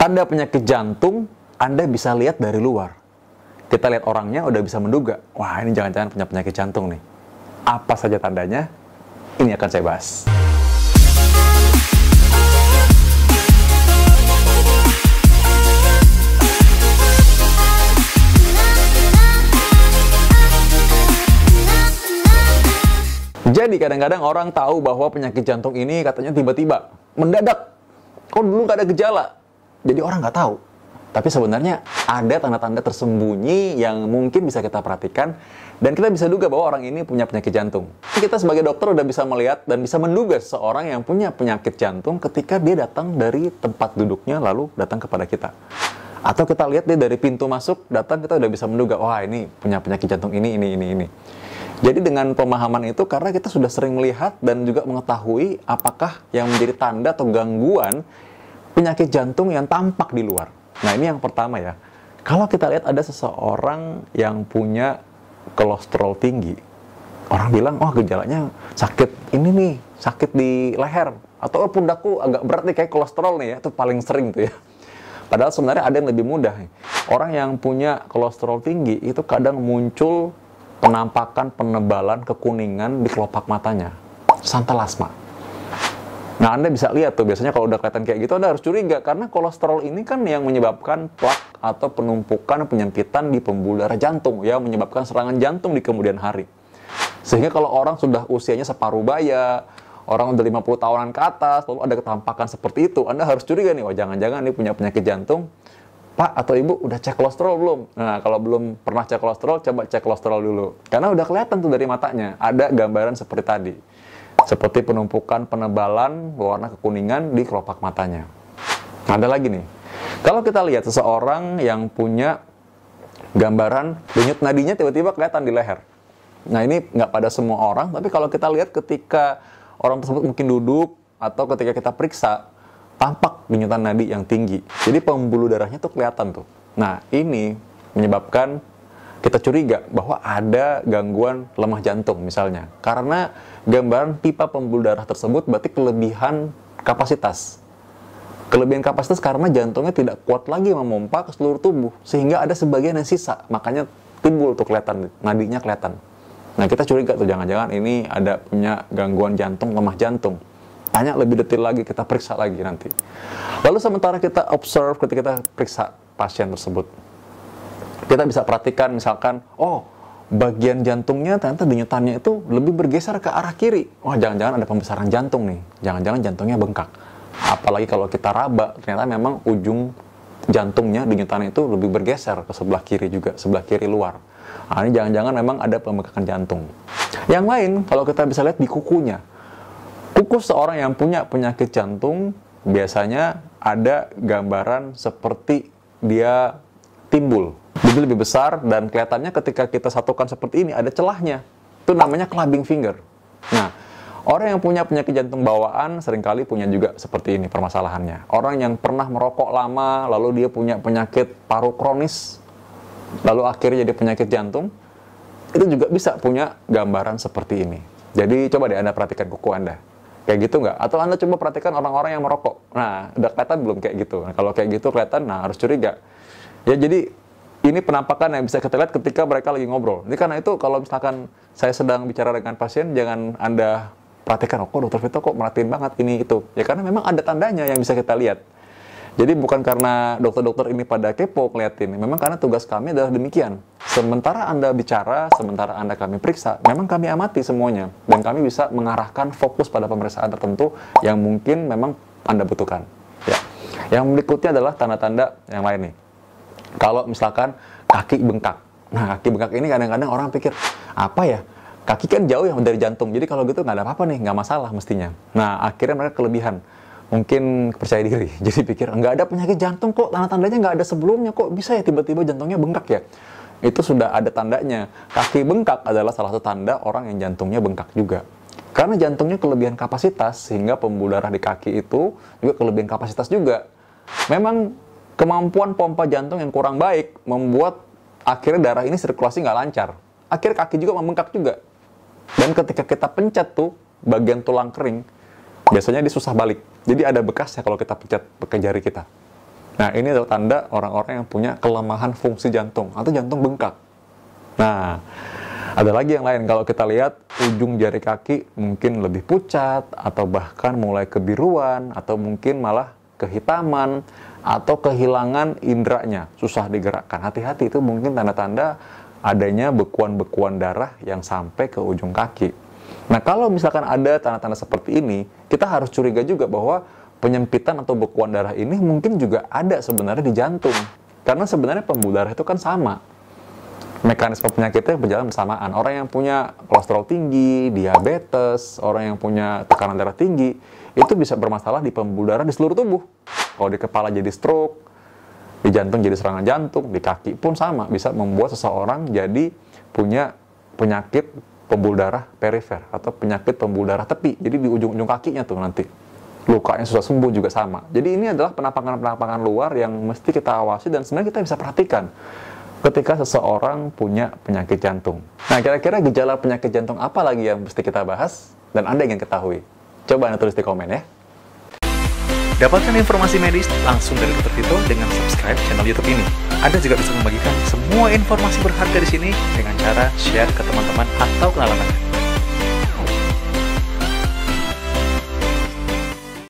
Tanda penyakit jantung Anda bisa lihat dari luar. Kita lihat orangnya udah bisa menduga, wah ini jangan-jangan punya penyakit jantung nih. Apa saja tandanya? Ini akan saya bahas. Jadi kadang-kadang orang tahu bahwa penyakit jantung ini katanya tiba-tiba, mendadak. Kok dulu nggak ada gejala, jadi orang nggak tahu. Tapi sebenarnya ada tanda-tanda tersembunyi yang mungkin bisa kita perhatikan dan kita bisa duga bahwa orang ini punya penyakit jantung. Kita sebagai dokter udah bisa melihat dan bisa menduga seseorang yang punya penyakit jantung ketika dia datang dari tempat duduknya lalu datang kepada kita. Atau kita lihat dia dari pintu masuk datang kita udah bisa menduga wah ini punya penyakit jantung ini ini ini ini. Jadi dengan pemahaman itu karena kita sudah sering melihat dan juga mengetahui apakah yang menjadi tanda atau gangguan penyakit jantung yang tampak di luar. Nah, ini yang pertama ya. Kalau kita lihat ada seseorang yang punya kolesterol tinggi, orang bilang, "Oh, gejalanya sakit ini nih, sakit di leher atau oh, pundakku agak berat nih kayak kolesterol nih ya." Itu paling sering tuh ya. Padahal sebenarnya ada yang lebih mudah. Orang yang punya kolesterol tinggi itu kadang muncul penampakan penebalan kekuningan di kelopak matanya. Santalasma. Nah, Anda bisa lihat tuh biasanya kalau udah kelihatan kayak gitu Anda harus curiga karena kolesterol ini kan yang menyebabkan plak atau penumpukan penyempitan di pembuluh darah jantung ya menyebabkan serangan jantung di kemudian hari. Sehingga kalau orang sudah usianya separuh baya, orang udah 50 tahunan ke atas lalu ada ketampakan seperti itu, Anda harus curiga nih, wah oh, jangan-jangan ini punya penyakit jantung. Pak atau Ibu udah cek kolesterol belum? Nah, kalau belum pernah cek kolesterol, coba cek kolesterol dulu. Karena udah kelihatan tuh dari matanya, ada gambaran seperti tadi seperti penumpukan penebalan warna kekuningan di kelopak matanya. Nah, ada lagi nih. Kalau kita lihat seseorang yang punya gambaran denyut nadinya tiba-tiba kelihatan di leher. Nah ini nggak pada semua orang, tapi kalau kita lihat ketika orang tersebut mungkin duduk atau ketika kita periksa, tampak denyutan nadi yang tinggi. Jadi pembuluh darahnya tuh kelihatan tuh. Nah ini menyebabkan kita curiga bahwa ada gangguan lemah jantung misalnya. Karena gambaran pipa pembuluh darah tersebut berarti kelebihan kapasitas. Kelebihan kapasitas karena jantungnya tidak kuat lagi memompa ke seluruh tubuh sehingga ada sebagian yang sisa. Makanya timbul tuh kelihatan nadinya kelihatan. Nah, kita curiga tuh jangan-jangan ini ada punya gangguan jantung, lemah jantung tanya lebih detail lagi, kita periksa lagi nanti. Lalu sementara kita observe ketika kita periksa pasien tersebut kita bisa perhatikan misalkan oh bagian jantungnya ternyata denyutannya itu lebih bergeser ke arah kiri. Wah, jangan-jangan ada pembesaran jantung nih. Jangan-jangan jantungnya bengkak. Apalagi kalau kita raba, ternyata memang ujung jantungnya denyutannya itu lebih bergeser ke sebelah kiri juga, sebelah kiri luar. Nah, ini jangan-jangan memang ada pembekakan jantung. Yang lain, kalau kita bisa lihat di kukunya. Kuku seorang yang punya penyakit jantung biasanya ada gambaran seperti dia timbul jadi lebih besar dan kelihatannya ketika kita satukan seperti ini ada celahnya itu namanya clubbing finger nah Orang yang punya penyakit jantung bawaan seringkali punya juga seperti ini permasalahannya. Orang yang pernah merokok lama, lalu dia punya penyakit paru kronis, lalu akhirnya jadi penyakit jantung, itu juga bisa punya gambaran seperti ini. Jadi coba deh Anda perhatikan kuku Anda. Kayak gitu nggak? Atau Anda coba perhatikan orang-orang yang merokok. Nah, udah kelihatan belum kayak gitu? Nah, kalau kayak gitu kelihatan, nah harus curiga. Ya jadi ini penampakan yang bisa kita lihat ketika mereka lagi ngobrol. Ini karena itu kalau misalkan saya sedang bicara dengan pasien, jangan Anda perhatikan, oh, kok dokter Vito kok merhatiin banget ini itu. Ya karena memang ada tandanya yang bisa kita lihat. Jadi bukan karena dokter-dokter ini pada kepo ngeliatin, memang karena tugas kami adalah demikian. Sementara Anda bicara, sementara Anda kami periksa, memang kami amati semuanya. Dan kami bisa mengarahkan fokus pada pemeriksaan tertentu yang mungkin memang Anda butuhkan. Ya. Yang berikutnya adalah tanda-tanda yang lain nih kalau misalkan kaki bengkak. Nah, kaki bengkak ini kadang-kadang orang pikir, apa ya? Kaki kan jauh ya dari jantung, jadi kalau gitu nggak ada apa-apa nih, nggak masalah mestinya. Nah, akhirnya mereka kelebihan. Mungkin percaya diri, jadi pikir, nggak ada penyakit jantung kok, tanda-tandanya nggak ada sebelumnya kok, bisa ya tiba-tiba jantungnya bengkak ya? Itu sudah ada tandanya. Kaki bengkak adalah salah satu tanda orang yang jantungnya bengkak juga. Karena jantungnya kelebihan kapasitas, sehingga pembuluh darah di kaki itu juga kelebihan kapasitas juga. Memang Kemampuan pompa jantung yang kurang baik membuat akhirnya darah ini sirkulasi nggak lancar. Akhir kaki juga membengkak juga. Dan ketika kita pencet tuh bagian tulang kering, biasanya dia susah balik. Jadi ada bekas ya kalau kita pencet ke jari kita. Nah, ini adalah tanda orang-orang yang punya kelemahan fungsi jantung atau jantung bengkak. Nah, ada lagi yang lain kalau kita lihat ujung jari kaki mungkin lebih pucat atau bahkan mulai kebiruan atau mungkin malah kehitaman atau kehilangan indranya, susah digerakkan. Hati-hati itu mungkin tanda-tanda adanya bekuan-bekuan darah yang sampai ke ujung kaki. Nah, kalau misalkan ada tanda-tanda seperti ini, kita harus curiga juga bahwa penyempitan atau bekuan darah ini mungkin juga ada sebenarnya di jantung. Karena sebenarnya pembuluh darah itu kan sama, mekanisme penyakitnya berjalan bersamaan. Orang yang punya kolesterol tinggi, diabetes, orang yang punya tekanan darah tinggi, itu bisa bermasalah di pembuluh darah di seluruh tubuh. Kalau di kepala jadi stroke, di jantung jadi serangan jantung, di kaki pun sama bisa membuat seseorang jadi punya penyakit pembuluh darah perifer atau penyakit pembuluh darah tepi. Jadi di ujung-ujung kakinya tuh nanti lukanya sudah sembuh juga sama. Jadi ini adalah penampakan-penampakan luar yang mesti kita awasi dan sebenarnya kita bisa perhatikan ketika seseorang punya penyakit jantung. Nah, kira-kira gejala penyakit jantung apa lagi yang mesti kita bahas dan Anda ingin ketahui? Coba Anda tulis di komen ya. Dapatkan informasi medis langsung dari Dokter Tito dengan subscribe channel YouTube ini. Anda juga bisa membagikan semua informasi berharga di sini dengan cara share ke teman-teman atau kenalan Anda.